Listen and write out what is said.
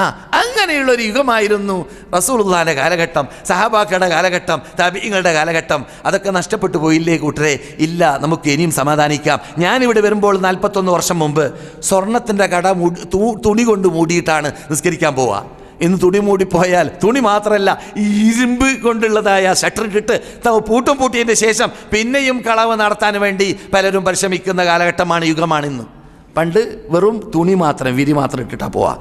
ആ അങ്ങനെയുള്ള ഒരു യുഗമായിരുന്നു റസൂലുള്ളാൻ്റെ കാലഘട്ടം സഹാബാക്കളുടെ കാലഘട്ടം തബീങ്ങളുടെ കാലഘട്ടം അതൊക്കെ നഷ്ടപ്പെട്ടു പോയില്ലേ കൂട്ടരെ ഇല്ല നമുക്ക് ഇനിയും സമാധാനിക്കാം ഞാനിവിടെ വരുമ്പോൾ നാൽപ്പത്തൊന്ന് വർഷം മുമ്പ് സ്വർണത്തിൻ്റെ കട തുണി കൊണ്ട് മൂടിയിട്ടാണ് നിസ്കരിക്കാൻ പോവുക ഇന്ന് തുണി മൂടിപ്പോയാൽ തുണി മാത്രമല്ല ഇരുമ്പ് കൊണ്ടുള്ളതായ ഷട്ടർ ഇട്ടിട്ട് പൂട്ടും പൂട്ടിയതിൻ്റെ ശേഷം പിന്നെയും കളവ് നടത്താൻ വേണ്ടി പലരും പരിശ്രമിക്കുന്ന കാലഘട്ടമാണ് യുഗമാണിന്ന് പണ്ട് വെറും തുണി മാത്രം വിരി മാത്രം ഇട്ടിട്ടാണ് പോവാ